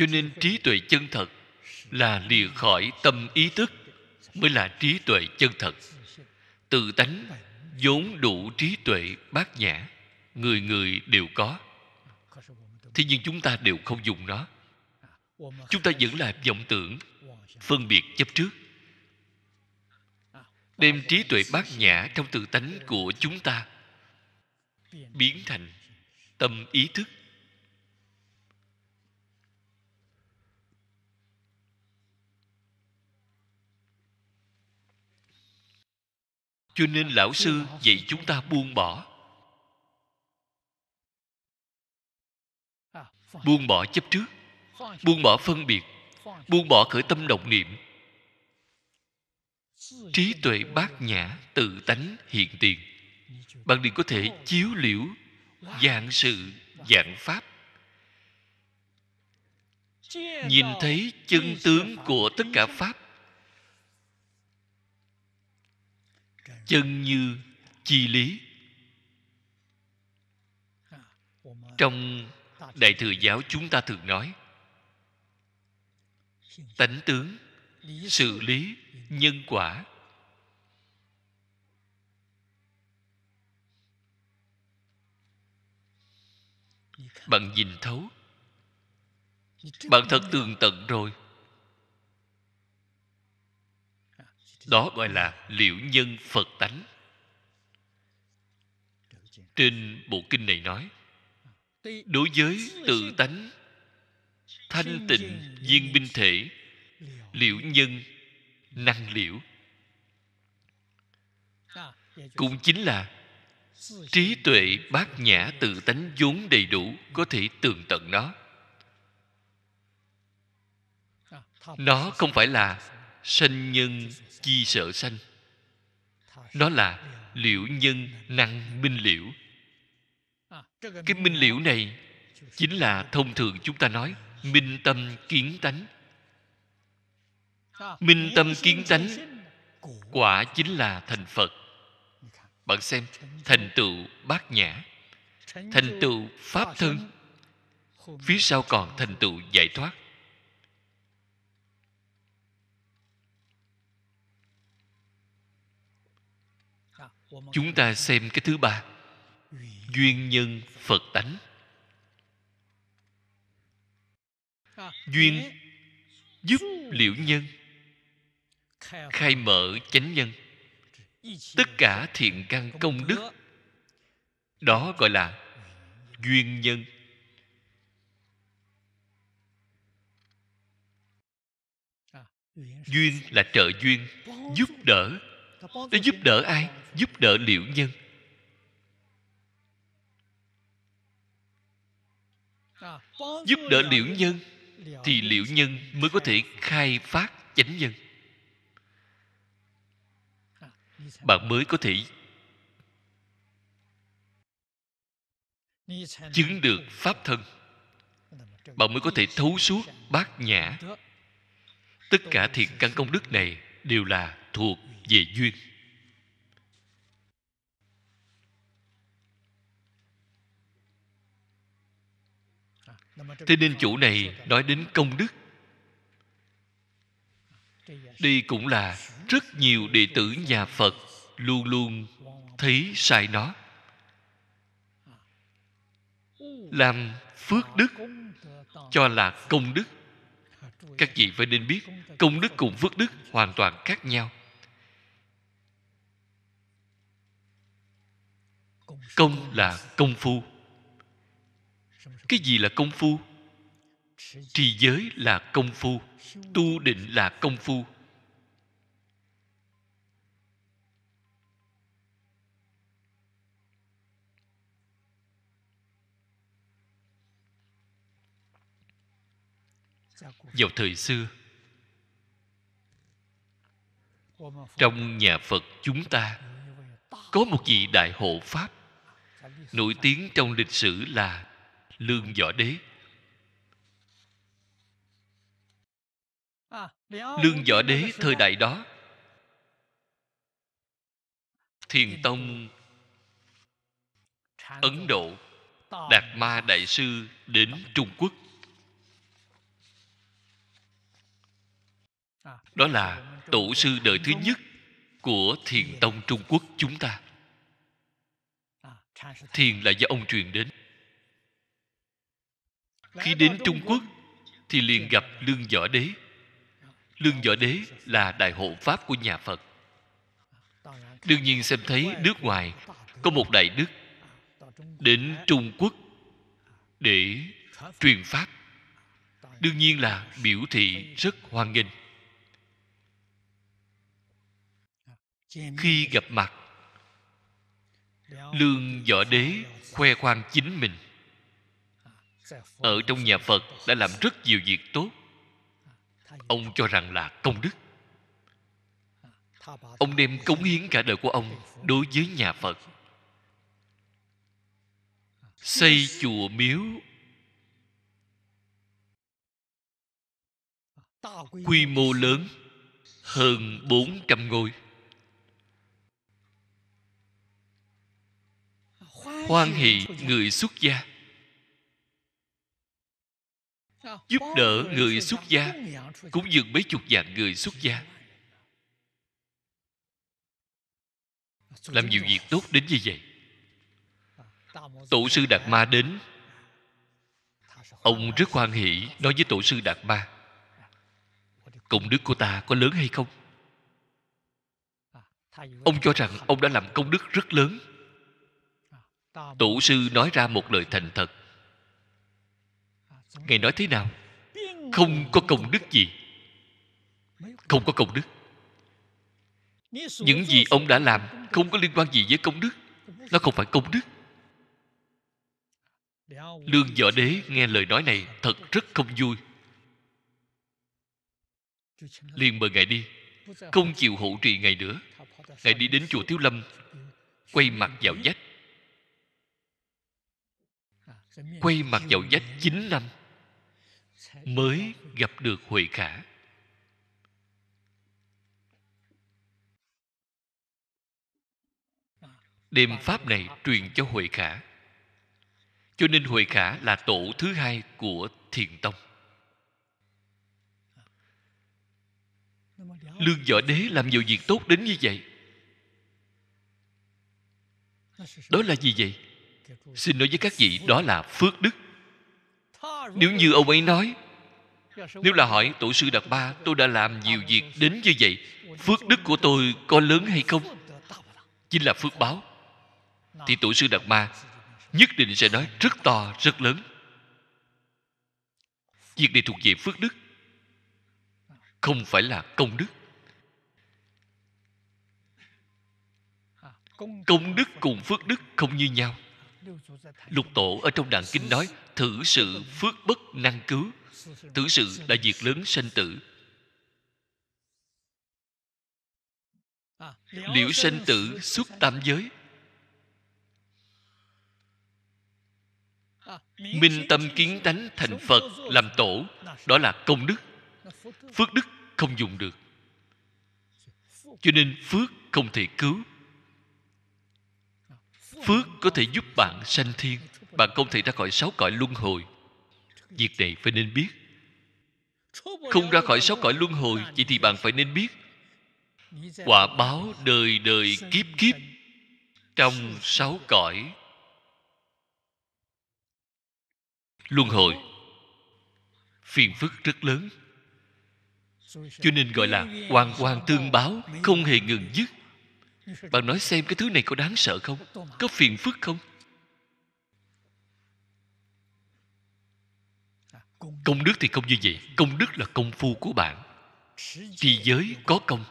cho nên trí tuệ chân thật là lìa khỏi tâm ý thức mới là trí tuệ chân thật tự tánh vốn đủ trí tuệ bát nhã người người đều có thế nhưng chúng ta đều không dùng nó chúng ta vẫn là vọng tưởng phân biệt chấp trước đem trí tuệ bát nhã trong tự tánh của chúng ta biến thành tâm ý thức cho nên lão sư dạy chúng ta buông bỏ buông bỏ chấp trước buông bỏ phân biệt buông bỏ khởi tâm động niệm trí tuệ bát nhã tự tánh hiện tiền bạn liền có thể chiếu liễu dạng sự dạng pháp nhìn thấy chân tướng của tất cả pháp chân như chi lý trong đại thừa giáo chúng ta thường nói tánh tướng xử lý nhân quả bạn nhìn thấu bạn thật tường tận rồi đó gọi là liễu nhân phật tánh trên bộ kinh này nói đối với tự tánh thanh tịnh viên binh thể liễu nhân năng liễu cũng chính là trí tuệ bát nhã tự tánh vốn đầy đủ có thể tường tận nó nó không phải là sanh nhân chi sợ sanh đó là liễu nhân năng minh liễu cái minh liễu này chính là thông thường chúng ta nói minh tâm kiến tánh minh tâm kiến tánh quả chính là thành phật bạn xem thành tựu bát nhã thành tựu pháp thân phía sau còn thành tựu giải thoát chúng ta xem cái thứ ba duyên nhân phật tánh duyên giúp liễu nhân khai mở chánh nhân tất cả thiện căn công đức đó gọi là duyên nhân duyên là trợ duyên giúp đỡ để giúp đỡ ai giúp đỡ liệu nhân giúp đỡ liệu nhân thì liệu nhân mới có thể khai phát chánh nhân bạn mới có thể chứng được pháp thân bạn mới có thể thấu suốt bát nhã tất cả thiện căn công đức này đều là thuộc về duyên thế nên chủ này nói đến công đức đây cũng là rất nhiều đệ tử nhà phật luôn luôn thấy sai nó làm phước đức cho là công đức các vị phải nên biết công đức cùng phước đức hoàn toàn khác nhau công là công phu cái gì là công phu trì giới là công phu tu định là công phu vào thời xưa trong nhà phật chúng ta có một vị đại hộ pháp nổi tiếng trong lịch sử là lương võ đế lương võ đế thời đại đó thiền tông ấn độ đạt ma đại sư đến trung quốc đó là tổ sư đời thứ nhất của thiền tông trung quốc chúng ta thiền là do ông truyền đến khi đến trung quốc thì liền gặp lương võ đế lương võ đế là đại hộ pháp của nhà phật đương nhiên xem thấy nước ngoài có một đại đức đến trung quốc để truyền pháp đương nhiên là biểu thị rất hoan nghênh khi gặp mặt lương võ đế khoe khoang chính mình ở trong nhà phật đã làm rất nhiều việc tốt ông cho rằng là công đức ông đem cống hiến cả đời của ông đối với nhà phật xây chùa miếu quy mô lớn hơn 400 ngôi hoan hỷ người xuất gia giúp đỡ người xuất gia cũng dừng mấy chục vạn người xuất gia làm nhiều việc tốt đến như vậy tổ sư đạt ma đến ông rất hoan hỷ nói với tổ sư đạt ma công đức của ta có lớn hay không ông cho rằng ông đã làm công đức rất lớn tổ sư nói ra một lời thành thật ngài nói thế nào không có công đức gì không có công đức những gì ông đã làm không có liên quan gì với công đức nó không phải công đức lương võ đế nghe lời nói này thật rất không vui liền mời ngài đi không chịu hộ trì ngài nữa ngài đi đến chùa thiếu lâm quay mặt vào vách quay mặt vào vách 9 năm mới gặp được huệ khả đêm pháp này truyền cho huệ khả cho nên huệ khả là tổ thứ hai của thiền tông lương võ đế làm nhiều việc tốt đến như vậy đó là gì vậy xin nói với các vị đó là phước đức nếu như ông ấy nói nếu là hỏi tổ sư đạt ba tôi đã làm nhiều việc đến như vậy phước đức của tôi có lớn hay không chính là phước báo thì tổ sư đạt ma nhất định sẽ nói rất to rất lớn việc này thuộc về phước đức không phải là công đức công đức cùng phước đức không như nhau lục tổ ở trong đàn kinh nói thử sự phước bất năng cứu thử sự là diệt lớn sanh tử liễu sanh tử xuất tam giới minh tâm kiến tánh thành phật làm tổ đó là công đức phước đức không dùng được cho nên phước không thể cứu phước có thể giúp bạn sanh thiên bạn không thể ra khỏi sáu cõi luân hồi việc này phải nên biết không ra khỏi sáu cõi luân hồi vậy thì bạn phải nên biết quả báo đời đời kiếp kiếp trong sáu cõi luân hồi phiền phức rất lớn cho nên gọi là hoàn quan tương báo không hề ngừng dứt bạn nói xem cái thứ này có đáng sợ không có phiền phức không công đức thì không như vậy công đức là công phu của bạn trì giới có công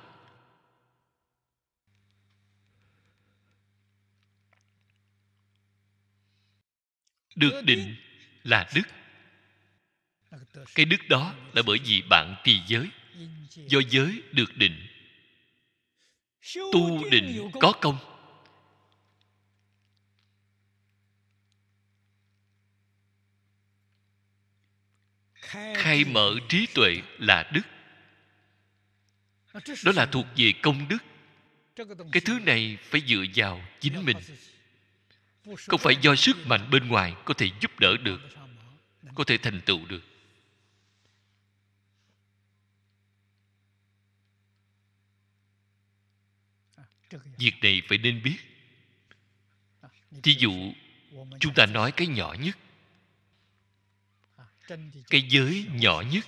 được định là đức cái đức đó là bởi vì bạn trì giới do giới được định tu định có công khai mở trí tuệ là đức đó là thuộc về công đức cái thứ này phải dựa vào chính mình không phải do sức mạnh bên ngoài có thể giúp đỡ được có thể thành tựu được việc này phải nên biết thí dụ chúng ta nói cái nhỏ nhất cái giới nhỏ nhất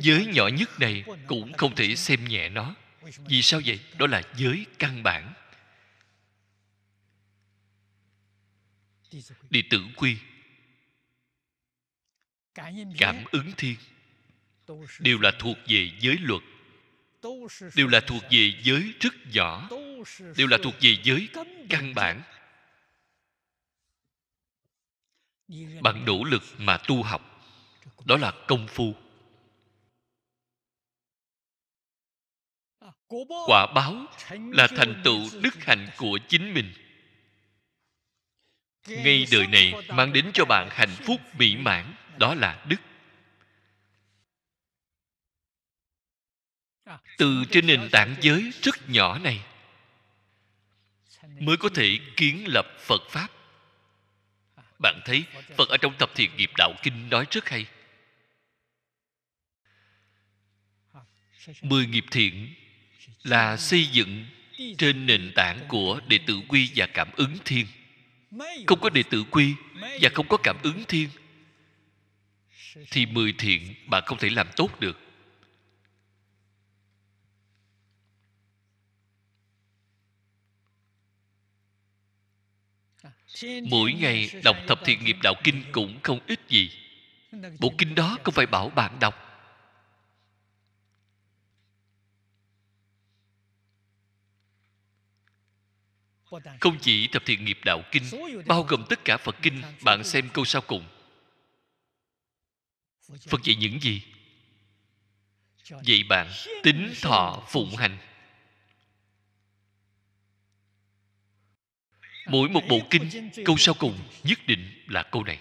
giới nhỏ nhất này cũng không thể xem nhẹ nó vì sao vậy đó là giới căn bản đệ tử quy cảm ứng thiên đều là thuộc về giới luật đều là thuộc về giới rất nhỏ đều là thuộc về giới căn bản bằng nỗ lực mà tu học đó là công phu quả báo là thành tựu đức hạnh của chính mình ngay đời này mang đến cho bạn hạnh phúc mỹ mãn đó là đức từ trên nền tảng giới rất nhỏ này mới có thể kiến lập phật pháp bạn thấy phật ở trong tập thiền nghiệp đạo kinh nói rất hay mười nghiệp thiện là xây dựng trên nền tảng của đệ tử quy và cảm ứng thiên không có đệ tử quy và không có cảm ứng thiên thì mười thiện bạn không thể làm tốt được mỗi ngày đọc thập thiện nghiệp đạo kinh cũng không ít gì bộ kinh đó không phải bảo bạn đọc không chỉ thập thiện nghiệp đạo kinh bao gồm tất cả phật kinh bạn xem câu sau cùng phật dạy những gì vậy bạn tính thọ phụng hành mỗi một bộ kinh câu sau cùng nhất định là câu này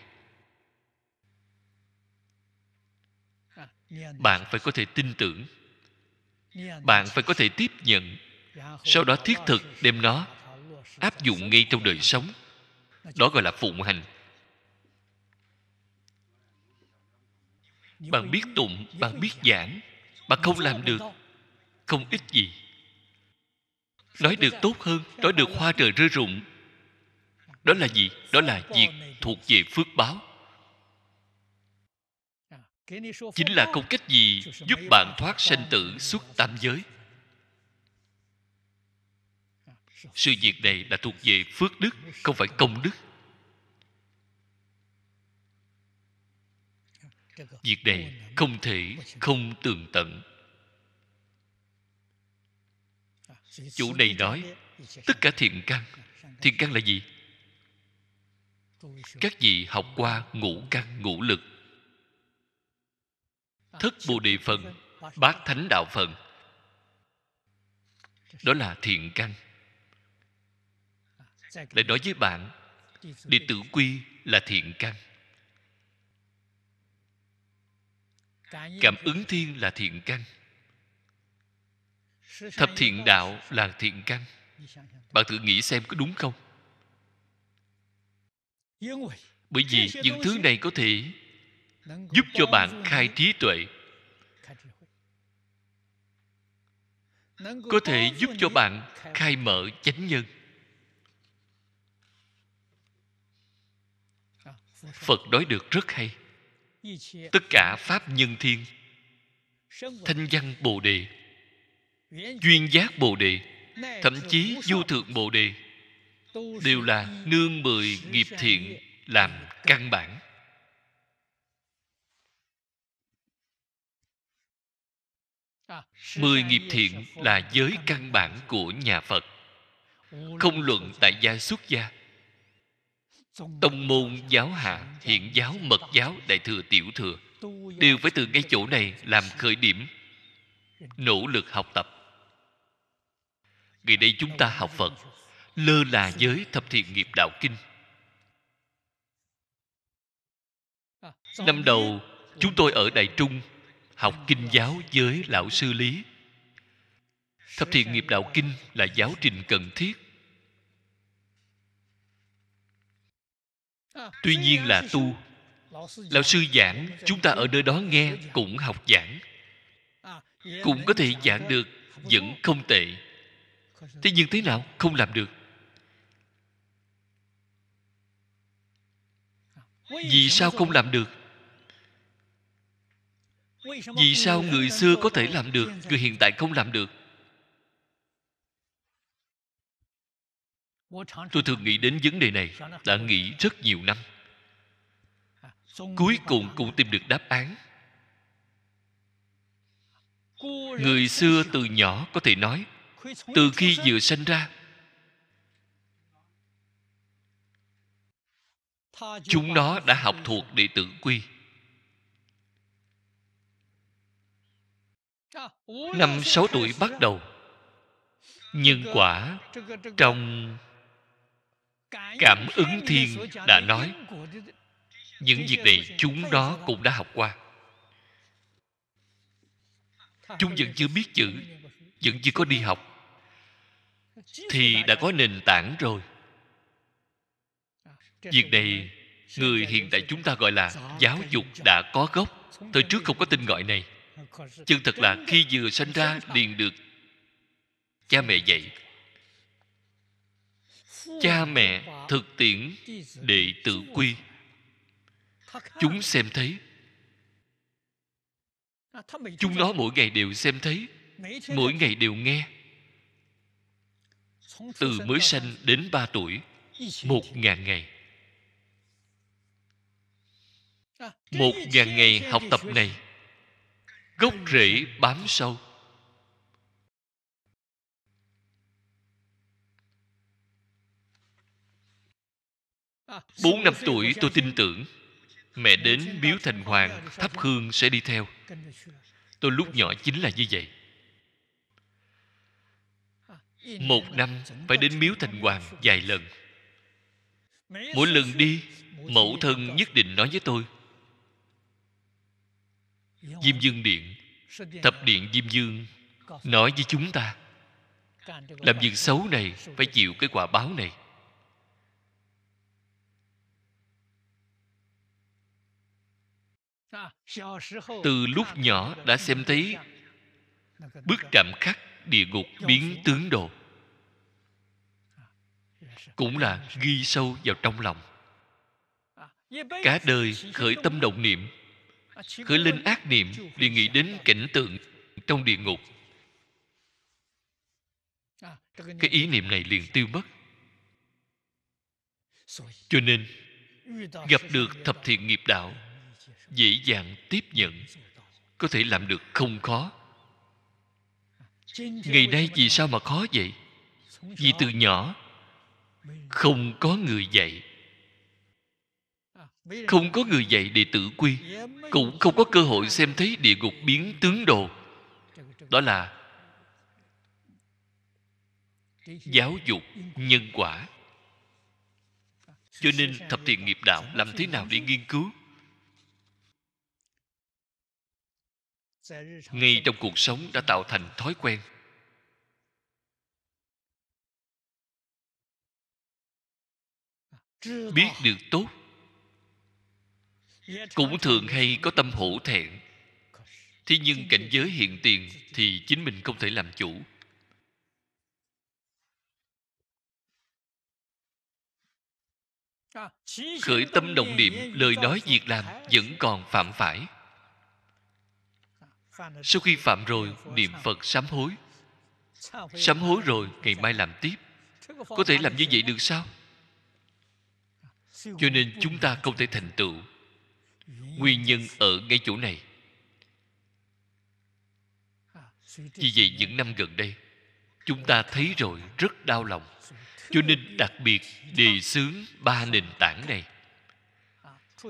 bạn phải có thể tin tưởng bạn phải có thể tiếp nhận sau đó thiết thực đem nó áp dụng ngay trong đời sống đó gọi là phụng hành bạn biết tụng bạn biết giảng bạn không làm được không ít gì nói được tốt hơn nói được hoa trời rơi rụng đó là gì đó là việc thuộc về phước báo chính là công cách gì giúp bạn thoát sanh tử suốt tam giới sự việc này là thuộc về phước đức không phải công đức việc này không thể không tường tận chủ này nói tất cả thiện căn thiện căn là gì các vị học qua ngũ căn ngũ lực thức bồ đề phần bát thánh đạo phần đó là thiện căn lại nói với bạn đệ tử quy là thiện căn cảm ứng thiên là thiện căn thập thiện đạo là thiện căn bạn thử nghĩ xem có đúng không bởi vì những thứ này có thể giúp cho bạn khai trí tuệ có thể giúp cho bạn khai mở chánh nhân phật nói được rất hay tất cả pháp nhân thiên thanh văn bồ đề duyên giác bồ đề thậm chí vô thượng bồ đề đều là nương mười nghiệp thiện làm căn bản mười nghiệp thiện là giới căn bản của nhà phật không luận tại gia xuất gia tông môn giáo hạ hiện giáo mật giáo đại thừa tiểu thừa đều phải từ ngay chỗ này làm khởi điểm nỗ lực học tập ngày đây chúng ta học phật lơ là giới thập thiện nghiệp đạo kinh năm đầu chúng tôi ở đại trung học kinh giáo với lão sư lý thập thiện nghiệp đạo kinh là giáo trình cần thiết tuy nhiên là tu lão sư giảng chúng ta ở nơi đó nghe cũng học giảng cũng có thể giảng được vẫn không tệ thế nhưng thế nào không làm được vì sao không làm được vì sao người xưa có thể làm được người hiện tại không làm được tôi thường nghĩ đến vấn đề này đã nghĩ rất nhiều năm cuối cùng cũng tìm được đáp án người xưa từ nhỏ có thể nói từ khi vừa sinh ra chúng nó đã học thuộc đệ tử quy năm sáu tuổi bắt đầu nhưng quả trong cảm ứng thiên đã nói những việc này chúng đó cũng đã học qua chúng vẫn chưa biết chữ vẫn chưa có đi học thì đã có nền tảng rồi việc này người hiện tại chúng ta gọi là giáo dục đã có gốc thời trước không có tên gọi này chân thật là khi vừa sinh ra liền được cha mẹ dạy cha mẹ thực tiễn đệ tử quy chúng xem thấy à, chúng nó mỗi ngày đều xem thấy mỗi ngày đều nghe từ mới sanh đến ba tuổi một ngàn ngày một ngàn ngày học tập này gốc rễ bám sâu bốn năm tuổi tôi tin tưởng mẹ đến biếu thành hoàng thắp hương sẽ đi theo tôi lúc nhỏ chính là như vậy một năm phải đến miếu thành hoàng vài lần mỗi lần đi mẫu thân nhất định nói với tôi diêm dương điện thập điện diêm dương nói với chúng ta làm việc xấu này phải chịu cái quả báo này à, từ lúc nhỏ đã xem thấy bức trạm khắc địa ngục biến tướng đồ à, cũng là ghi sâu vào trong lòng à, cả đời khởi tâm động niệm khởi lên ác niệm liền nghĩ đến cảnh tượng trong địa ngục cái ý niệm này liền tiêu mất cho nên gặp được thập thiện nghiệp đạo dễ dàng tiếp nhận có thể làm được không khó ngày nay vì sao mà khó vậy vì từ nhỏ không có người dạy không có người dạy đệ tử quy cũng không có cơ hội xem thấy địa ngục biến tướng đồ đó là giáo dục nhân quả cho nên thập thiện nghiệp đạo làm thế nào để nghiên cứu ngay trong cuộc sống đã tạo thành thói quen biết được tốt cũng thường hay có tâm hổ thẹn thế nhưng cảnh giới hiện tiền thì chính mình không thể làm chủ khởi tâm động niệm lời nói việc làm vẫn còn phạm phải sau khi phạm rồi niệm phật sám hối sám hối rồi ngày mai làm tiếp có thể làm như vậy được sao cho nên chúng ta không thể thành tựu nguyên nhân ở ngay chỗ này vì vậy những năm gần đây chúng ta thấy rồi rất đau lòng cho nên đặc biệt đề xướng ba nền tảng này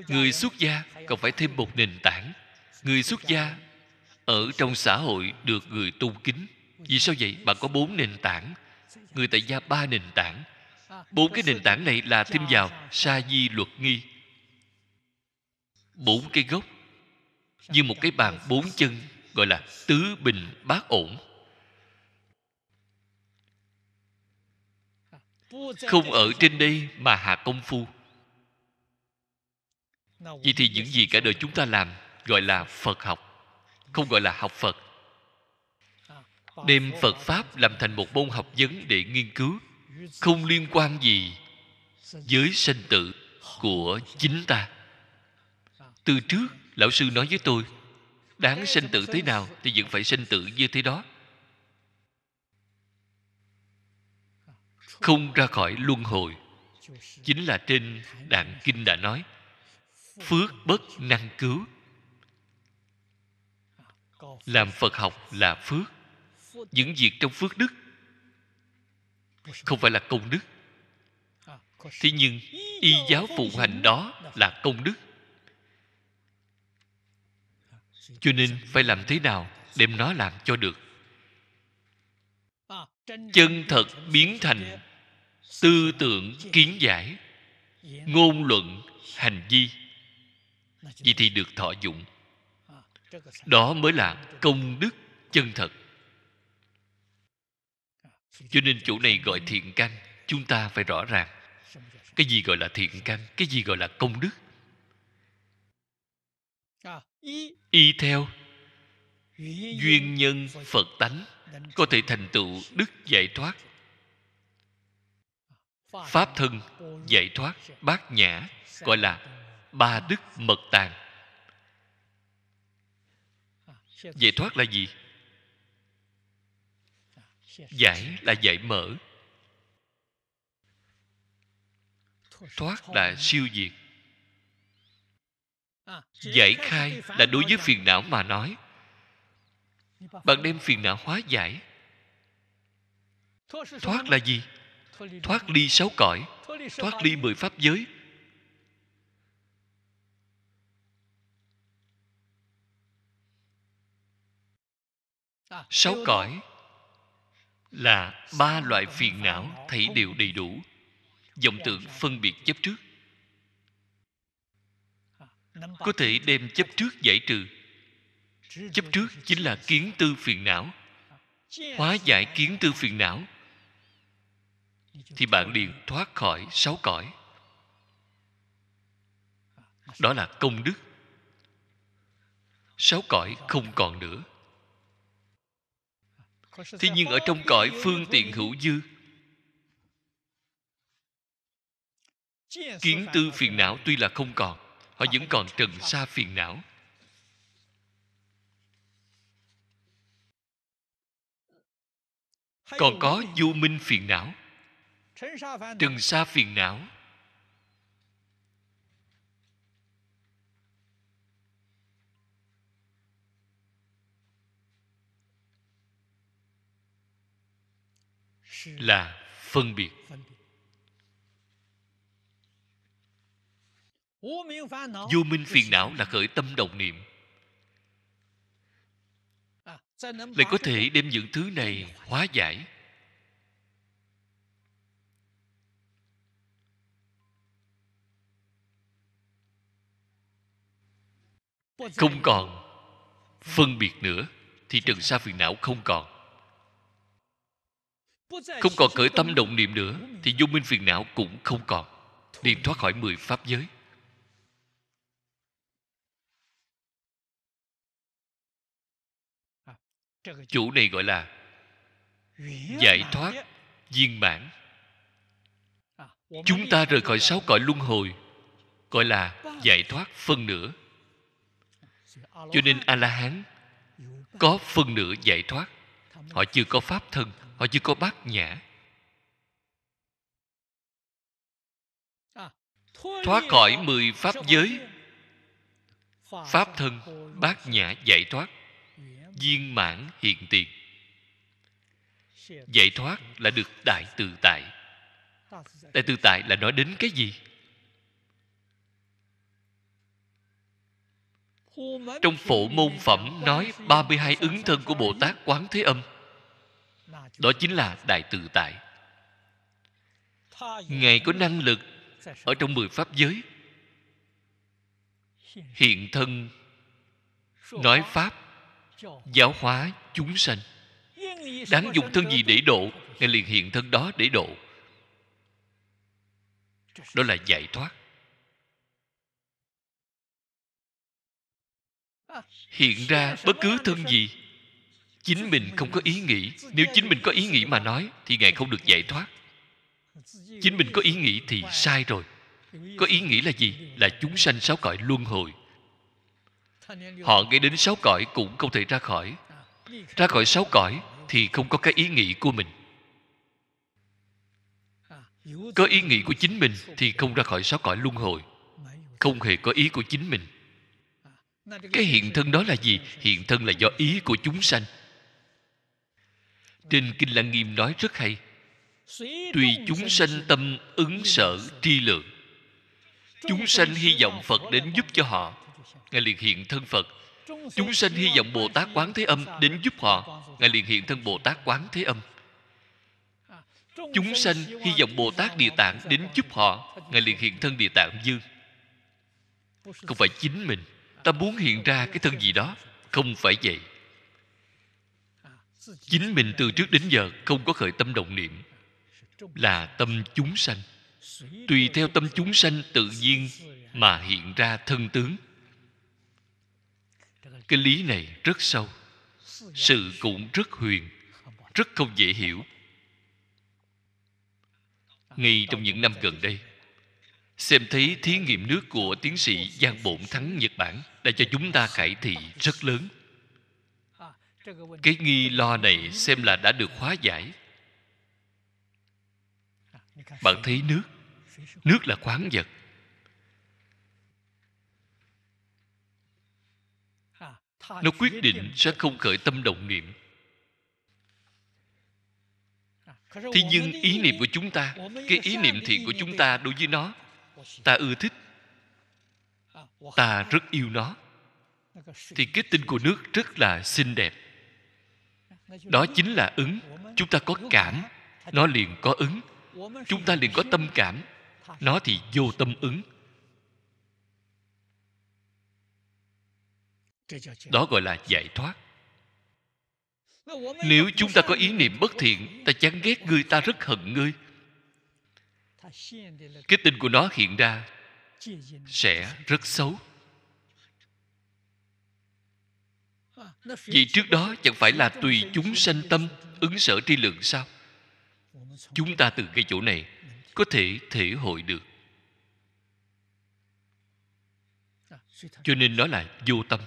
người xuất gia còn phải thêm một nền tảng người xuất gia ở trong xã hội được người tôn kính vì sao vậy bạn có bốn nền tảng người tại gia ba nền tảng bốn cái nền tảng này là thêm vào sa di luật nghi bốn cái gốc như một cái bàn bốn chân gọi là tứ bình bát ổn không ở trên đây mà hạ công phu vậy thì những gì cả đời chúng ta làm gọi là phật học không gọi là học phật đem phật pháp làm thành một môn học vấn để nghiên cứu không liên quan gì với sinh tử của chính ta từ trước lão sư nói với tôi đáng sinh tử thế nào thì vẫn phải sinh tử như thế đó không ra khỏi luân hồi chính là trên đạn kinh đã nói phước bất năng cứu làm phật học là phước những việc trong phước đức không phải là công đức thế nhưng y giáo phụ hành đó là công đức cho nên phải làm thế nào đem nó làm cho được chân thật biến thành tư tưởng kiến giải ngôn luận hành vi vậy thì được thọ dụng đó mới là công đức chân thật cho nên chỗ này gọi thiện căn chúng ta phải rõ ràng cái gì gọi là thiện căn cái gì gọi là công đức y theo duyên nhân phật tánh có thể thành tựu đức giải thoát pháp thân giải thoát bát nhã gọi là ba đức mật tàng giải thoát là gì giải là giải mở thoát là siêu diệt giải khai là đối với phiền não mà nói bạn đem phiền não hóa giải thoát là gì thoát ly sáu cõi thoát ly mười pháp giới sáu cõi là ba loại phiền não thấy đều đầy đủ vọng tưởng phân biệt chấp trước có thể đem chấp trước giải trừ chấp trước chính là kiến tư phiền não hóa giải kiến tư phiền não thì bạn liền thoát khỏi sáu cõi đó là công đức sáu cõi không còn nữa thế nhưng ở trong cõi phương tiện hữu dư kiến tư phiền não tuy là không còn họ vẫn còn trần xa phiền não còn có vô minh phiền não trần xa phiền não là phân biệt vô minh phiền não là khởi tâm đồng niệm à, lại có thể đem những thứ này hóa giải không còn phân biệt nữa thì trần sa phiền não không còn không còn khởi tâm động niệm nữa thì vô minh phiền não cũng không còn niệm thoát khỏi mười pháp giới chủ này gọi là giải thoát viên mãn chúng ta rời khỏi sáu cõi luân hồi gọi là giải thoát phân nửa cho nên a la hán có phân nửa giải thoát họ chưa có pháp thân họ chưa có bát nhã thoát khỏi mười pháp giới pháp thân bát nhã giải thoát viên mãn hiện tiền giải thoát là được đại tự tại đại tự tại là nói đến cái gì trong phổ môn phẩm nói 32 ứng thân của Bồ Tát Quán Thế Âm Đó chính là Đại Tự Tại Ngài có năng lực Ở trong mười Pháp giới Hiện thân Nói Pháp giáo hóa chúng sanh đáng dùng thân gì để độ ngài liền hiện thân đó để độ đó là giải thoát hiện ra bất cứ thân gì chính mình không có ý nghĩ nếu chính mình có ý nghĩ mà nói thì ngài không được giải thoát chính mình có ý nghĩ thì sai rồi có ý nghĩ là gì là chúng sanh sáu cõi luân hồi họ nghĩ đến sáu cõi cũng không thể ra khỏi ra khỏi sáu cõi thì không có cái ý nghĩ của mình có ý nghĩ của chính mình thì không ra khỏi sáu cõi luân hồi không hề có ý của chính mình cái hiện thân đó là gì hiện thân là do ý của chúng sanh trên kinh lăng nghiêm nói rất hay tùy chúng sanh tâm ứng sở tri lượng chúng sanh hy vọng phật đến giúp cho họ ngài liền hiện thân phật chúng sanh hy vọng bồ tát quán thế âm đến giúp họ ngài liền hiện thân bồ tát quán thế âm à, chúng sanh hy vọng bồ tát địa tạng đến giúp họ ngài liền hiện thân địa tạng dương không phải chính mình ta muốn hiện ra cái thân gì đó không phải vậy chính mình từ trước đến giờ không có khởi tâm động niệm là tâm chúng sanh tùy theo tâm chúng sanh tự nhiên mà hiện ra thân tướng cái lý này rất sâu sự cũng rất huyền rất không dễ hiểu ngay trong những năm gần đây xem thấy thí nghiệm nước của tiến sĩ giang bổn thắng nhật bản đã cho chúng ta cải thị rất lớn cái nghi lo này xem là đã được hóa giải bạn thấy nước nước là khoáng vật nó quyết định sẽ không khởi tâm động niệm à, thế nhưng ý niệm của chúng ta cái ý niệm thiện của chúng ta đối với nó ta ưa thích à, ta rất yêu nó thì kết tinh của nước rất là xinh đẹp à, đó chính là ứng chúng ta có cảm nó liền có ứng chúng ta liền có tâm cảm nó thì vô tâm ứng đó gọi là giải thoát nếu chúng ta có ý niệm bất thiện ta chán ghét ngươi ta rất hận ngươi cái tin của nó hiện ra sẽ rất xấu à, vì trước đó chẳng phải là tùy chúng sanh tâm ứng sở tri lượng sao chúng ta từ cái chỗ này có thể thể hội được dạ, cho nên nó là vô tâm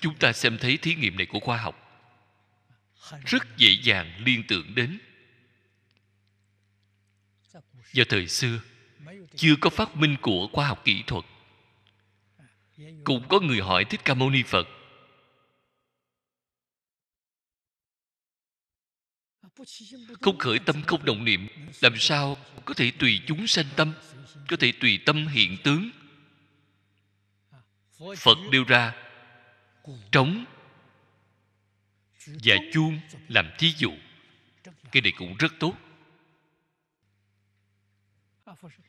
chúng ta xem thấy thí nghiệm này của khoa học rất dễ dàng liên tưởng đến do thời xưa chưa có phát minh của khoa học kỹ thuật cũng có người hỏi thích ca mâu ni phật không khởi tâm không động niệm làm sao có thể tùy chúng sanh tâm có thể tùy tâm hiện tướng phật đưa ra trống và chuông làm thí dụ cái này cũng rất tốt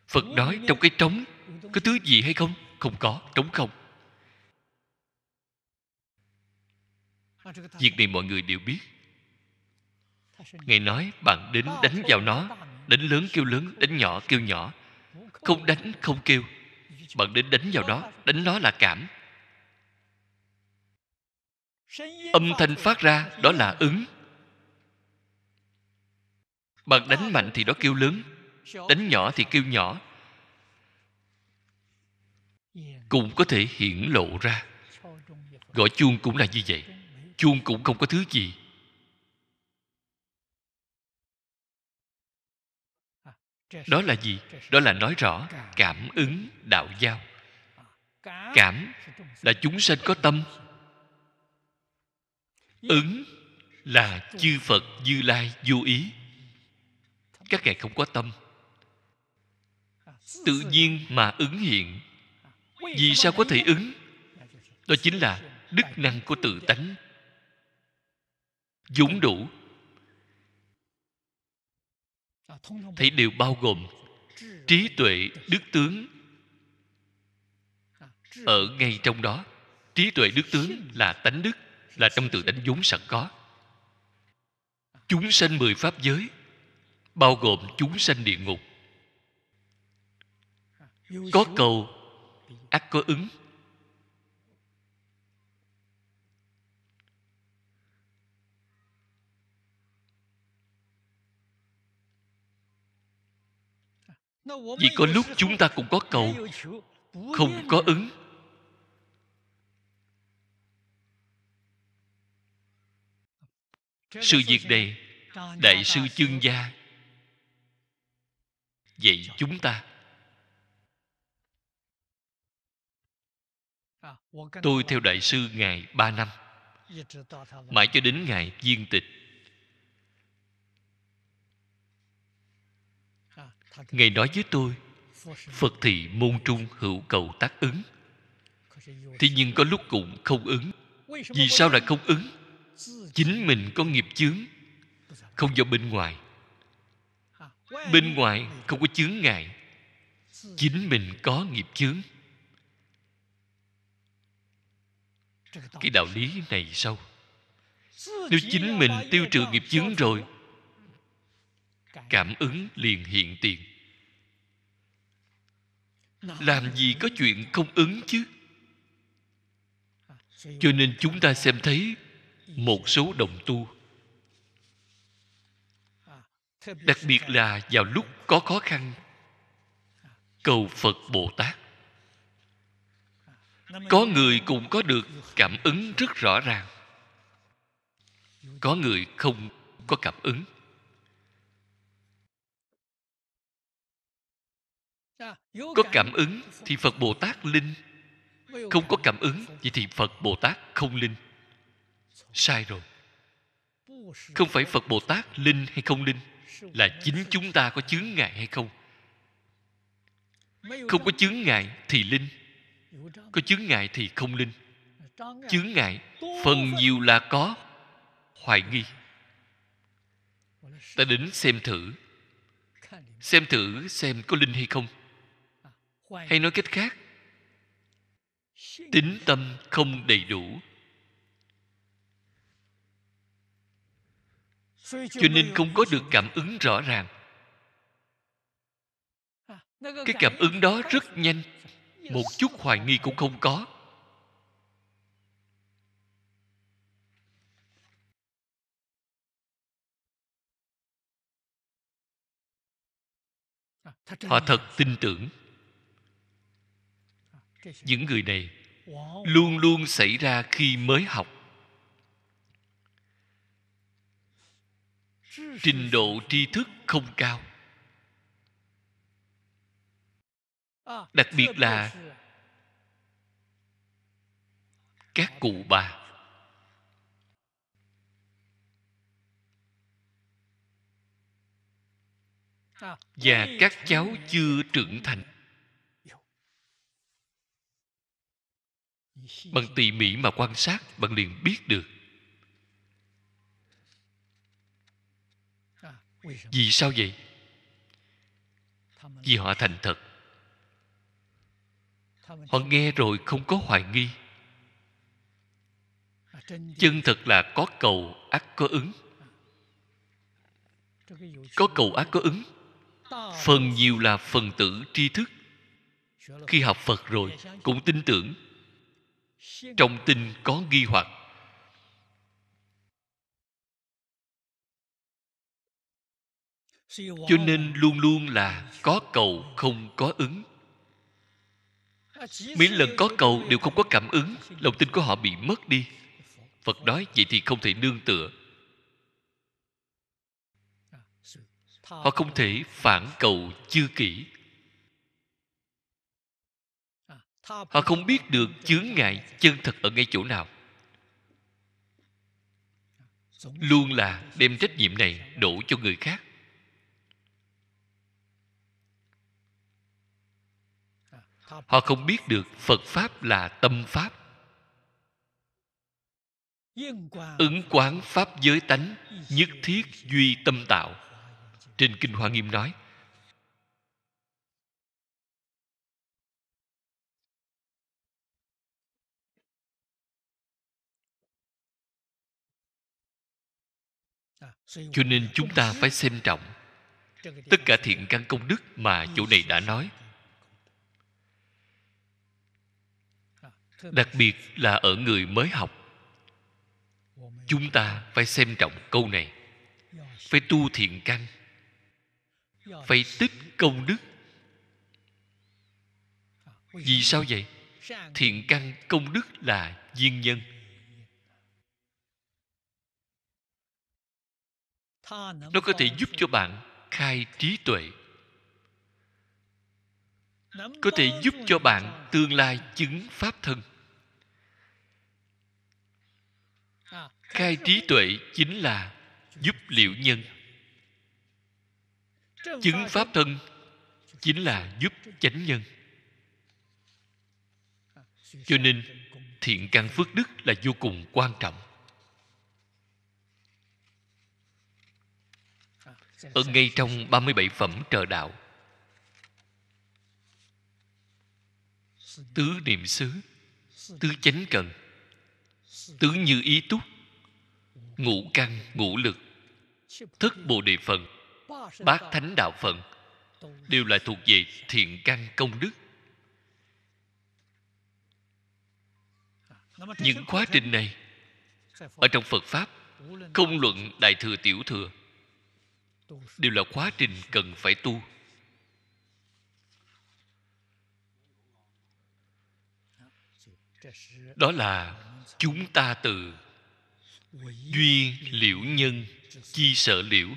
phật nói trong cái trống có thứ gì hay không không có trống không việc này mọi người đều biết ngài nói bạn đến đánh vào nó đánh lớn kêu lớn đánh nhỏ kêu nhỏ không đánh không kêu bạn đến đánh vào đó đánh nó là cảm âm thanh phát ra đó là ứng bạn đánh mạnh thì đó kêu lớn đánh nhỏ thì kêu nhỏ cũng có thể hiển lộ ra gõ chuông cũng là như vậy chuông cũng không có thứ gì đó là gì đó là nói rõ cảm ứng đạo giao cảm là chúng sinh có tâm ứng là chư phật như lai vô ý các ngài không có tâm tự nhiên mà ứng hiện vì sao có thể ứng đó chính là đức năng của tự tánh dũng đủ thấy đều bao gồm trí tuệ đức tướng ở ngay trong đó trí tuệ đức tướng là tánh đức là trong từ đánh vốn sẵn có chúng sanh mười pháp giới bao gồm chúng sanh địa ngục có cầu ác có ứng vì có lúc chúng ta cũng có cầu không có ứng sư diệt đề đại sư chương gia vậy chúng ta tôi theo đại sư ngày ba năm mãi cho đến ngày viên tịch ngài nói với tôi phật thì môn trung hữu cầu tác ứng thế nhưng có lúc cũng không ứng vì sao lại không ứng chính mình có nghiệp chướng không do bên ngoài bên ngoài không có chướng ngại chính mình có nghiệp chướng cái đạo lý này sâu nếu chính mình tiêu trừ nghiệp chướng rồi cảm ứng liền hiện tiền làm gì có chuyện không ứng chứ cho nên chúng ta xem thấy một số đồng tu đặc biệt là vào lúc có khó khăn cầu phật bồ tát có người cũng có được cảm ứng rất rõ ràng có người không có cảm ứng có cảm ứng thì phật bồ tát linh không có cảm ứng vậy thì phật bồ tát không linh sai rồi không phải phật bồ tát linh hay không linh là chính chúng ta có chướng ngại hay không không có chướng ngại thì linh có chướng ngại thì không linh chướng ngại phần nhiều là có hoài nghi ta đến xem thử xem thử xem có linh hay không hay nói cách khác tính tâm không đầy đủ cho nên không có được cảm ứng rõ ràng cái cảm ứng đó rất nhanh một chút hoài nghi cũng không có họ thật tin tưởng những người này luôn luôn xảy ra khi mới học trình độ tri thức không cao đặc biệt là các cụ bà và các cháu chưa trưởng thành bằng tỉ mỉ mà quan sát bạn liền biết được vì sao vậy vì họ thành thật họ nghe rồi không có hoài nghi chân thật là có cầu ác có ứng có cầu ác có ứng phần nhiều là phần tử tri thức khi học phật rồi cũng tin tưởng trong tin có nghi hoặc cho nên luôn luôn là có cầu không có ứng Mỗi lần có cầu đều không có cảm ứng lòng tin của họ bị mất đi phật nói vậy thì không thể nương tựa họ không thể phản cầu chư kỹ họ không biết được chướng ngại chân thật ở ngay chỗ nào luôn là đem trách nhiệm này đổ cho người khác họ không biết được phật pháp là tâm pháp ứng quán pháp giới tánh nhất thiết duy tâm tạo trên kinh hoa nghiêm nói cho nên chúng ta phải xem trọng tất cả thiện căn công đức mà chỗ này đã nói đặc biệt là ở người mới học chúng ta phải xem trọng câu này phải tu thiện căn phải tích công đức vì sao vậy thiện căn công đức là duyên nhân nó có thể giúp cho bạn khai trí tuệ có thể giúp cho bạn tương lai chứng pháp thân khai trí tuệ chính là giúp liệu nhân chứng pháp thân chính là giúp chánh nhân cho nên thiện căn phước đức là vô cùng quan trọng ở ngay trong 37 phẩm trợ đạo tứ niệm xứ tứ chánh cần tứ như ý túc ngũ căn ngũ lực thất bồ đề phần bát thánh đạo phận đều là thuộc về thiện căn công đức những quá trình này ở trong phật pháp không luận đại thừa tiểu thừa đều là quá trình cần phải tu đó là chúng ta từ duyên liễu nhân chi sở liễu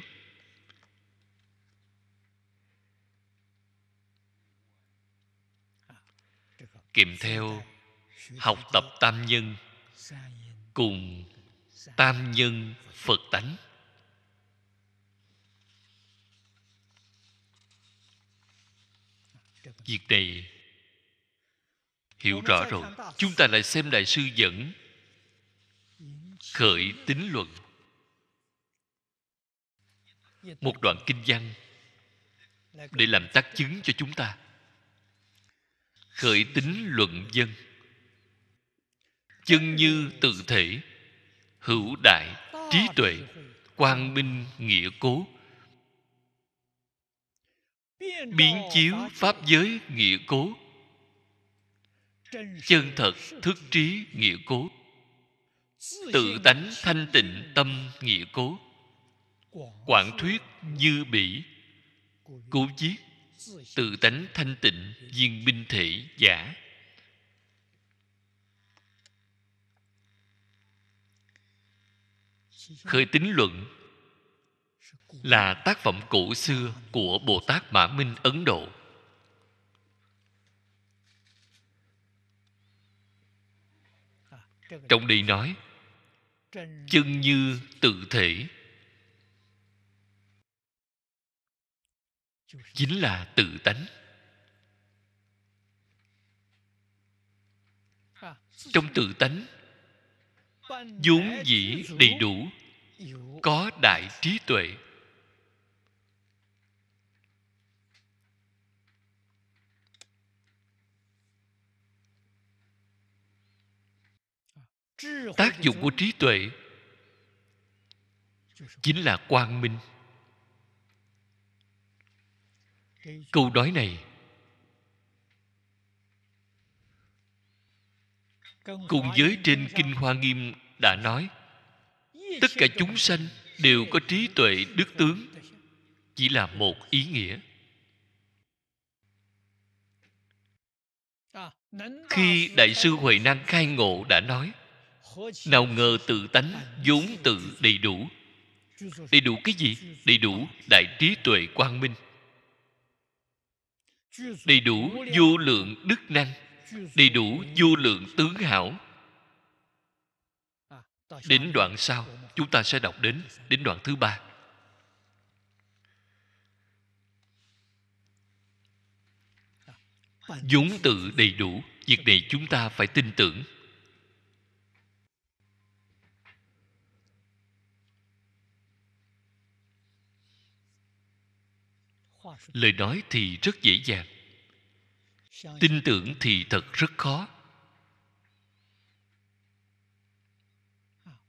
kèm theo học tập tam nhân cùng tam nhân phật tánh việc này hiểu rõ rồi chúng ta lại xem đại sư dẫn khởi tính luận một đoạn kinh văn để làm tác chứng cho chúng ta khởi tính luận dân chân như tự thể hữu đại trí tuệ quang minh nghĩa cố biến chiếu pháp giới nghĩa cố chân thật thức trí nghĩa cố tự tánh thanh tịnh tâm nghĩa cố quảng thuyết như bỉ cố giết tự tánh thanh tịnh viên binh thể giả khởi tính luận là tác phẩm cổ xưa của bồ tát mã minh ấn độ trong đây nói chân như tự thể chính là tự tánh trong tự tánh vốn dĩ đầy đủ có đại trí tuệ tác dụng của trí tuệ chính là quang minh câu nói này cùng với trên kinh hoa nghiêm đã nói tất cả chúng sanh đều có trí tuệ đức tướng chỉ là một ý nghĩa khi đại sư huệ năng khai ngộ đã nói nào ngờ tự tánh vốn tự đầy đủ đầy đủ cái gì đầy đủ đại trí tuệ quang minh đầy đủ vô lượng đức năng đầy đủ vô lượng tướng hảo đến đoạn sau chúng ta sẽ đọc đến đến đoạn thứ ba vốn tự đầy đủ việc này chúng ta phải tin tưởng lời nói thì rất dễ dàng tin tưởng thì thật rất khó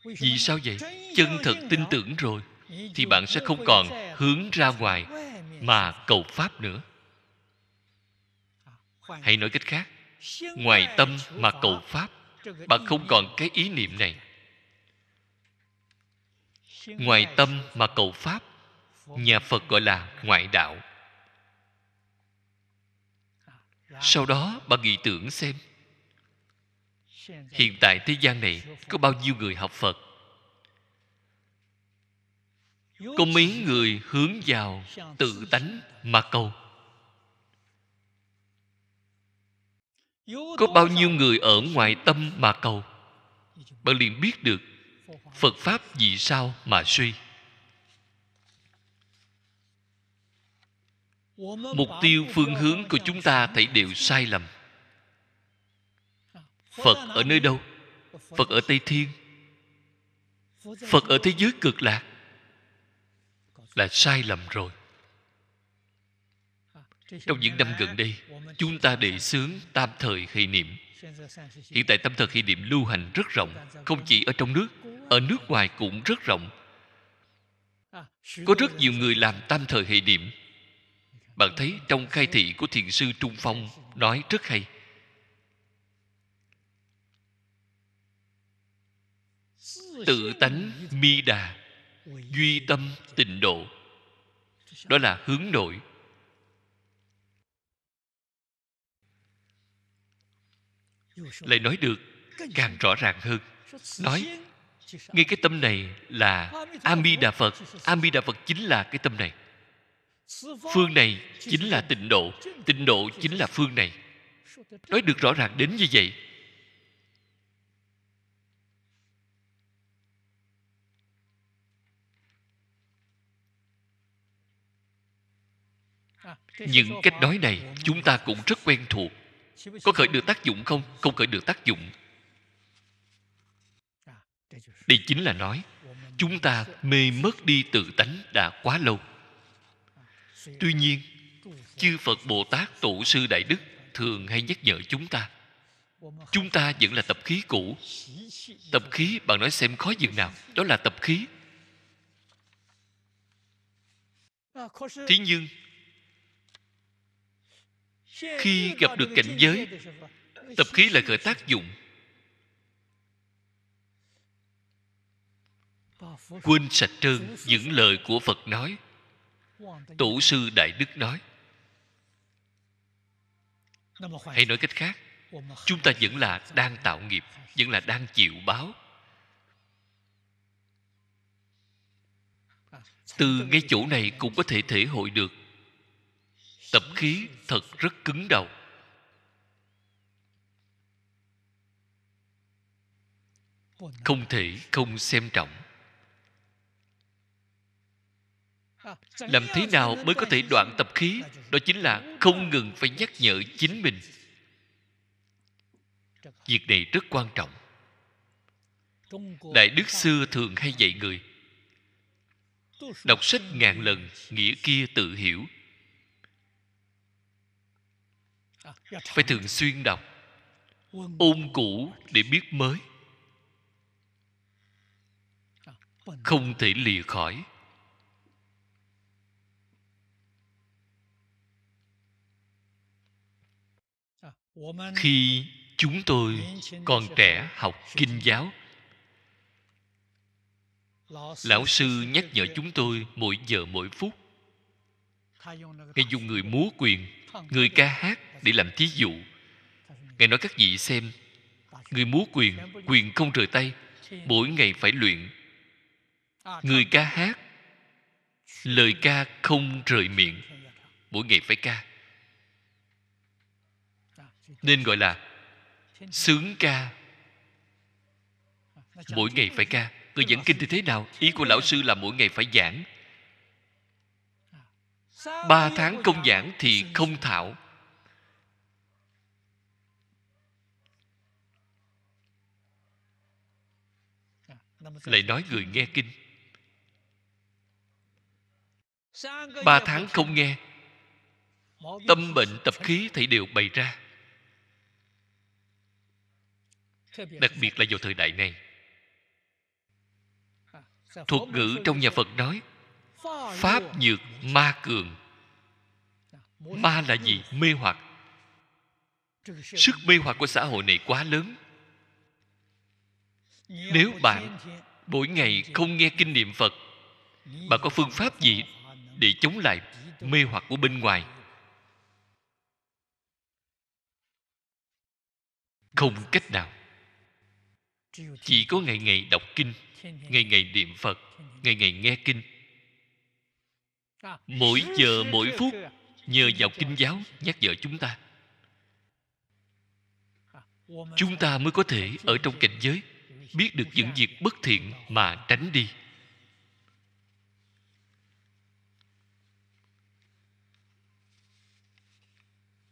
vì sao vậy chân thật tin tưởng rồi thì bạn sẽ không còn hướng ra ngoài mà cầu pháp nữa Hay nói cách khác ngoài tâm mà cầu pháp bạn không còn cái ý niệm này ngoài tâm mà cầu pháp nhà phật gọi là ngoại đạo sau đó bạn nghĩ tưởng xem hiện tại thế gian này có bao nhiêu người học phật có mấy người hướng vào tự tánh mà cầu có bao nhiêu người ở ngoài tâm mà cầu bạn liền biết được phật pháp vì sao mà suy mục tiêu phương hướng của chúng ta thấy đều sai lầm phật ở nơi đâu phật ở tây thiên phật ở thế giới cực lạc là sai lầm rồi trong những năm gần đây chúng ta đề xướng tam thời hệ niệm hiện tại tam thời hệ niệm lưu hành rất rộng không chỉ ở trong nước ở nước ngoài cũng rất rộng có rất nhiều người làm tam thời hệ niệm bạn thấy trong khai thị của thiền sư trung phong nói rất hay tự tánh mi đà duy tâm tịnh độ đó là hướng nội lại nói được càng rõ ràng hơn nói ngay cái tâm này là a đà phật a đà phật chính là cái tâm này phương này chính là tịnh độ tịnh độ chính là phương này nói được rõ ràng đến như vậy những cách nói này chúng ta cũng rất quen thuộc có khởi được tác dụng không không khởi được tác dụng đây chính là nói chúng ta mê mất đi tự tánh đã quá lâu tuy nhiên chư phật bồ tát tổ sư đại đức thường hay nhắc nhở chúng ta chúng ta vẫn là tập khí cũ tập khí bạn nói xem khó dường nào đó là tập khí thế nhưng khi gặp được cảnh giới tập khí lại khởi tác dụng quên sạch trơn những lời của phật nói tổ sư đại đức nói hay nói cách khác chúng ta vẫn là đang tạo nghiệp vẫn là đang chịu báo từ ngay chỗ này cũng có thể thể hội được tập khí thật rất cứng đầu không thể không xem trọng làm thế nào mới có thể đoạn tập khí đó chính là không ngừng phải nhắc nhở chính mình việc này rất quan trọng đại đức xưa thường hay dạy người đọc sách ngàn lần nghĩa kia tự hiểu à, dạ phải thường xuyên đọc ôn cũ để biết mới à, không thể lìa khỏi khi chúng tôi còn trẻ học kinh giáo lão sư nhắc nhở chúng tôi mỗi giờ mỗi phút ngài dùng người múa quyền người ca hát để làm thí dụ ngài nói các vị xem người múa quyền quyền không rời tay mỗi ngày phải luyện à, người ca hát lời ca không rời miệng mỗi ngày phải ca nên gọi là sướng ca mỗi ngày phải ca người dẫn kinh thì thế nào ý của lão sư là mỗi ngày phải giảng ba tháng công giảng thì không thảo lại nói người nghe kinh ba tháng không nghe tâm bệnh tập khí thì đều bày ra đặc biệt là vào thời đại này thuật ngữ trong nhà phật nói pháp nhược ma cường dạ, ma là gì mê hoặc sức mê hoặc của xã hội này quá lớn nếu bạn mỗi ngày không nghe kinh niệm phật bạn có phương pháp gì để chống lại mê hoặc của bên ngoài không cách nào chỉ có ngày ngày đọc kinh ngày ngày niệm phật ngày ngày nghe kinh à, mỗi giờ mỗi phút nhờ vào kinh giáo nhắc nhở chúng ta à, chúng ta mới có thể ở trong cảnh giới biết được những việc bất thiện mà tránh đi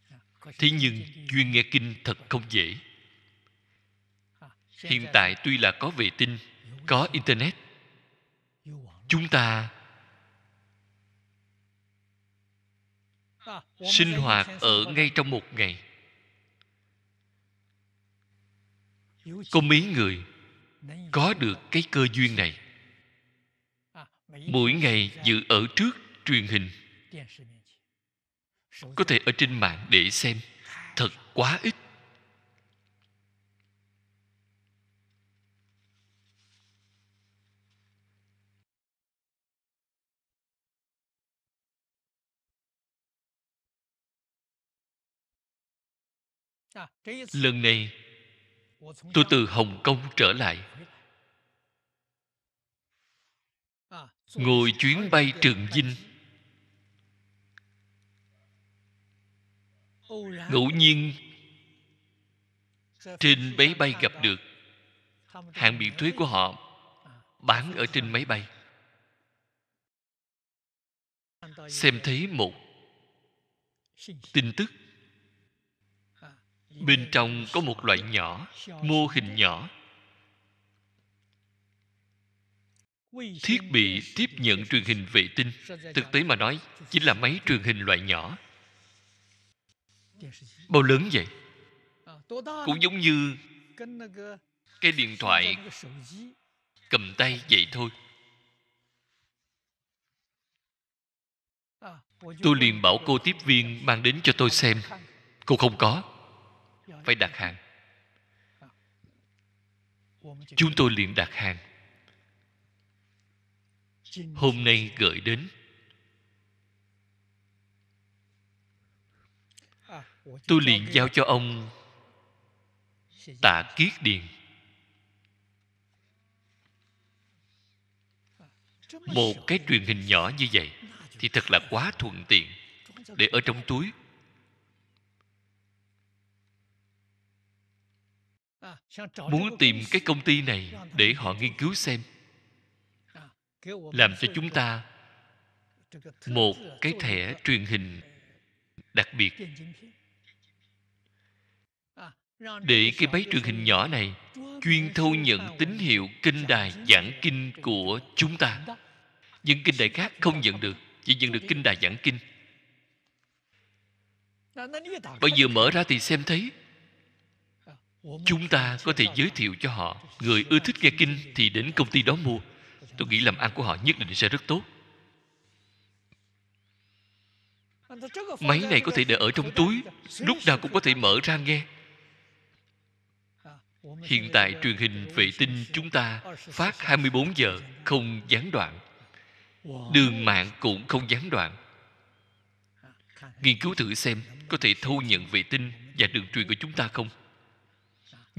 à, thế nhưng chuyên nghe kinh thật không dễ hiện tại tuy là có vệ tinh có internet chúng ta sinh hoạt ở ngay trong một ngày có mấy người có được cái cơ duyên này mỗi ngày dự ở trước truyền hình có thể ở trên mạng để xem thật quá ít lần này tôi từ hồng kông trở lại ngồi chuyến bay trường dinh ngẫu nhiên trên máy bay gặp được hàng miễn thuế của họ bán ở trên máy bay xem thấy một tin tức bên trong có một loại nhỏ mô hình nhỏ thiết bị tiếp nhận truyền hình vệ tinh thực tế mà nói chính là máy truyền hình loại nhỏ bao lớn vậy cũng giống như cái điện thoại cầm tay vậy thôi tôi liền bảo cô tiếp viên mang đến cho tôi xem cô không có phải đặt hàng chúng tôi liền đặt hàng hôm nay gửi đến tôi liền giao cho ông tạ kiết điền một cái truyền hình nhỏ như vậy thì thật là quá thuận tiện để ở trong túi muốn tìm cái công ty này để họ nghiên cứu xem làm cho chúng ta một cái thẻ truyền hình đặc biệt để cái máy truyền hình nhỏ này chuyên thu nhận tín hiệu kinh đài giảng kinh của chúng ta những kinh đài khác không nhận được chỉ nhận được kinh đài giảng kinh bây giờ mở ra thì xem thấy chúng ta có thể giới thiệu cho họ người ưa thích nghe kinh thì đến công ty đó mua tôi nghĩ làm ăn của họ nhất định sẽ rất tốt máy này có thể để ở trong túi lúc nào cũng có thể mở ra nghe hiện tại truyền hình vệ tinh chúng ta phát 24 giờ không gián đoạn đường mạng cũng không gián đoạn nghiên cứu thử xem có thể thu nhận vệ tinh và đường truyền của chúng ta không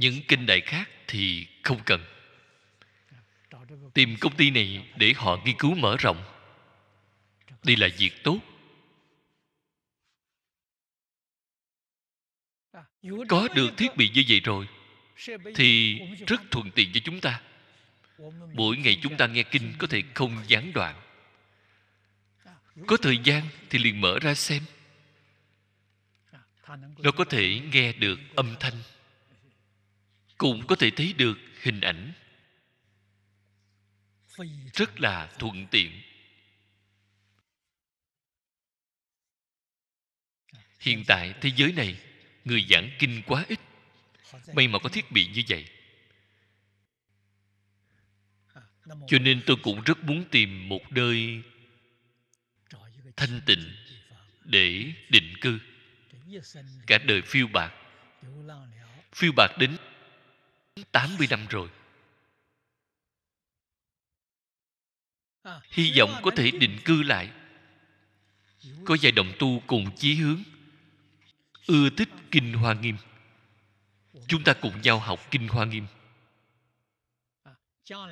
những kinh đại khác thì không cần tìm công ty này để họ nghiên cứu mở rộng đây là việc tốt có được thiết bị như vậy rồi thì rất thuận tiện cho chúng ta mỗi ngày chúng ta nghe kinh có thể không gián đoạn có thời gian thì liền mở ra xem nó có thể nghe được âm thanh cũng có thể thấy được hình ảnh rất là thuận tiện hiện tại thế giới này người giảng kinh quá ít may mà có thiết bị như vậy cho nên tôi cũng rất muốn tìm một nơi thanh tịnh để định cư cả đời phiêu bạc phiêu bạc đến 80 năm rồi à, hy vọng có thể định cư lại có vài đồng tu cùng chí hướng ưa thích kinh hoa nghiêm chúng ta cùng nhau học kinh hoa nghiêm à,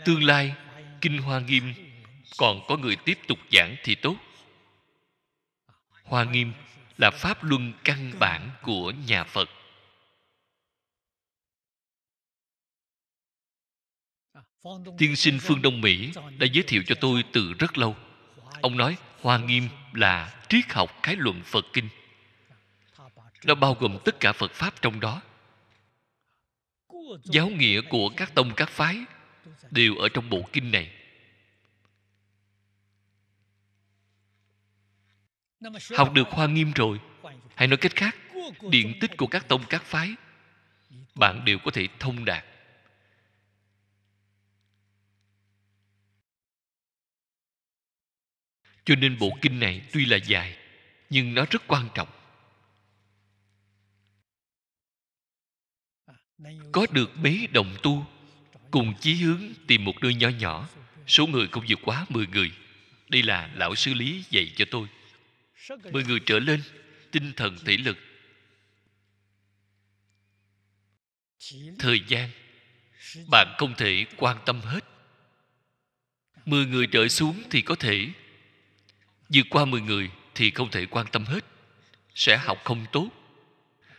tương lai kinh hoa nghiêm còn có người tiếp tục giảng thì tốt à, hoa nghiêm là pháp luân căn bản của nhà phật tiên sinh phương đông mỹ đã giới thiệu cho tôi từ rất lâu ông nói hoa nghiêm là triết học khái luận phật kinh nó bao gồm tất cả phật pháp trong đó giáo nghĩa của các tông các phái đều ở trong bộ kinh này học được hoa nghiêm rồi hay nói cách khác điện tích của các tông các phái bạn đều có thể thông đạt cho nên bộ kinh này tuy là dài nhưng nó rất quan trọng có được bế đồng tu cùng chí hướng tìm một nơi nhỏ nhỏ số người không vượt quá 10 người đây là lão sư lý dạy cho tôi 10 người trở lên tinh thần thể lực thời gian bạn không thể quan tâm hết 10 người trở xuống thì có thể vượt qua 10 người thì không thể quan tâm hết sẽ học không tốt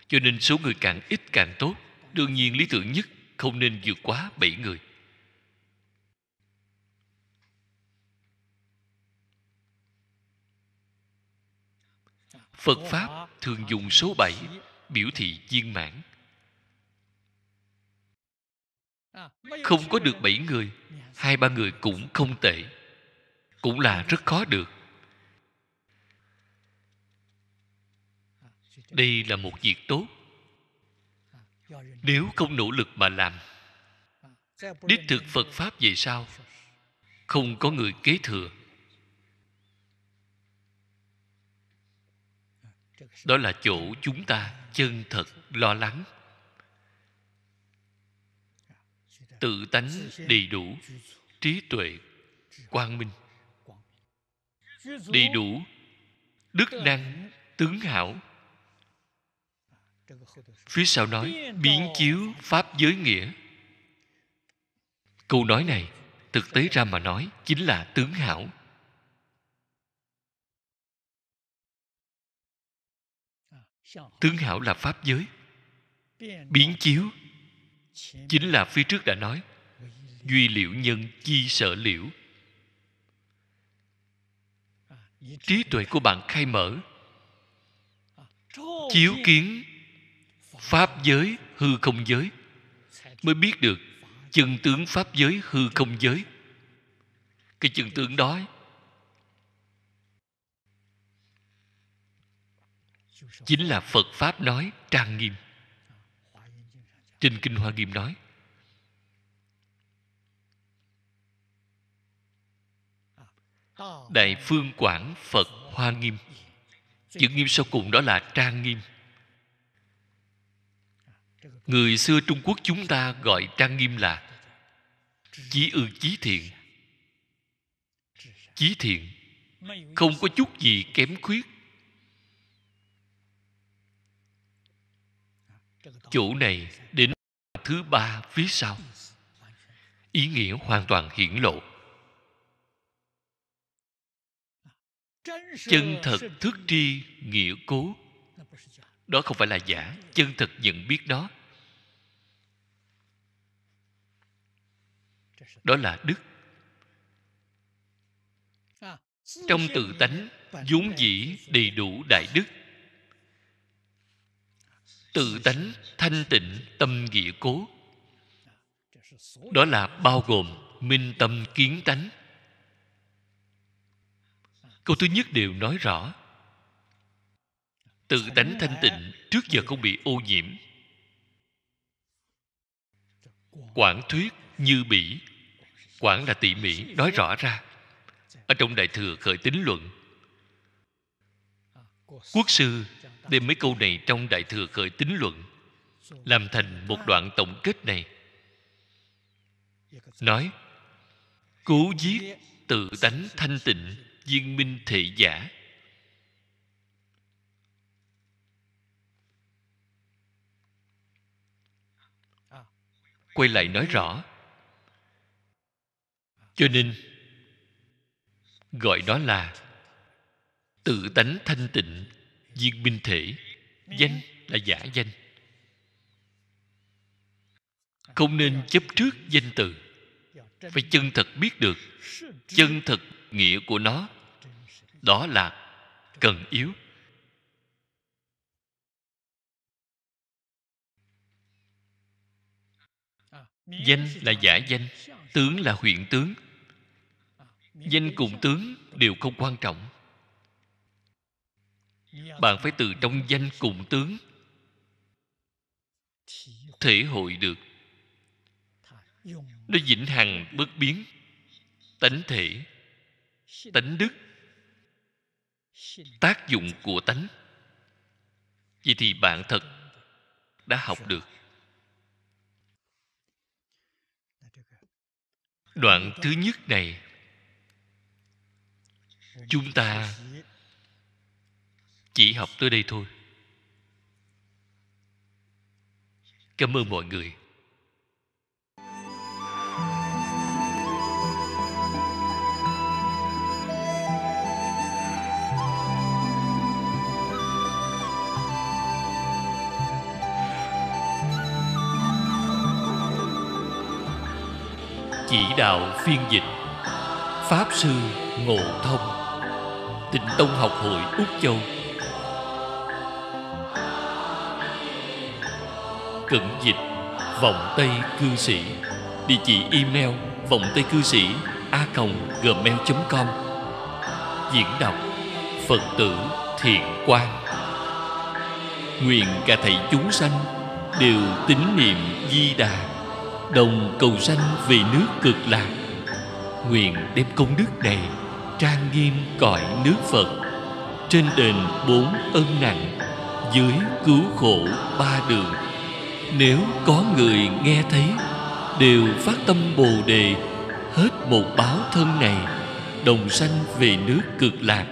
cho nên số người càng ít càng tốt đương nhiên lý tưởng nhất không nên vượt quá 7 người Phật Pháp thường dùng số 7 biểu thị viên mãn. Không có được 7 người, hai ba người cũng không tệ. Cũng là rất khó được. đây là một việc tốt nếu không nỗ lực mà làm đích thực phật pháp về sau không có người kế thừa đó là chỗ chúng ta chân thật lo lắng tự tánh đầy đủ trí tuệ quang minh đầy đủ đức năng tướng hảo phía sau nói biến chiếu pháp giới nghĩa câu nói này thực tế ra mà nói chính là tướng hảo tướng hảo là pháp giới biến chiếu chính là phía trước đã nói duy liệu nhân chi sợ liễu trí tuệ của bạn khai mở chiếu kiến pháp giới hư không giới mới biết được chân tướng pháp giới hư không giới cái chân tướng đó chính là phật pháp nói trang nghiêm trên kinh hoa nghiêm nói đại phương quảng phật hoa nghiêm chữ nghiêm sau cùng đó là trang nghiêm người xưa trung quốc chúng ta gọi trang nghiêm là chí ư chí thiện chí thiện không có chút gì kém khuyết chỗ này đến thứ ba phía sau ý nghĩa hoàn toàn hiển lộ chân thật thức tri nghĩa cố đó không phải là giả chân thật nhận biết đó đó là đức trong tự tánh vốn dĩ đầy đủ đại đức tự tánh thanh tịnh tâm nghĩa cố đó là bao gồm minh tâm kiến tánh câu thứ nhất đều nói rõ tự tánh thanh tịnh trước giờ không bị ô nhiễm quảng thuyết như bỉ quản là tỉ mỉ nói rõ ra ở trong đại thừa khởi tính luận quốc sư đem mấy câu này trong đại thừa khởi tính luận làm thành một đoạn tổng kết này nói cố giết tự tánh thanh tịnh viên minh thị giả quay lại nói rõ cho nên gọi đó là tự tánh thanh tịnh viên minh thể danh là giả danh không nên chấp trước danh từ phải chân thật biết được chân thật nghĩa của nó đó là cần yếu danh là giả danh tướng là huyện tướng danh cùng tướng đều không quan trọng bạn phải từ trong danh cùng tướng thể hội được nó vĩnh hằng bất biến tánh thể tánh đức tác dụng của tánh vậy thì bạn thật đã học được đoạn thứ nhất này chúng ta chỉ học tới đây thôi cảm ơn mọi người chỉ đạo phiên dịch pháp sư ngộ thông Tịnh Tông Học Hội Úc Châu Cận dịch Vọng Tây Cư Sĩ Địa chỉ email Vọng Tây Cư Sĩ a gmail.com Diễn đọc Phật tử Thiện Quang Nguyện cả thầy chúng sanh Đều tín niệm di đà Đồng cầu sanh về nước cực lạc Nguyện đem công đức này trang nghiêm cõi nước Phật Trên đền bốn ân nặng Dưới cứu khổ ba đường Nếu có người nghe thấy Đều phát tâm Bồ Đề Hết một báo thân này Đồng sanh về nước cực lạc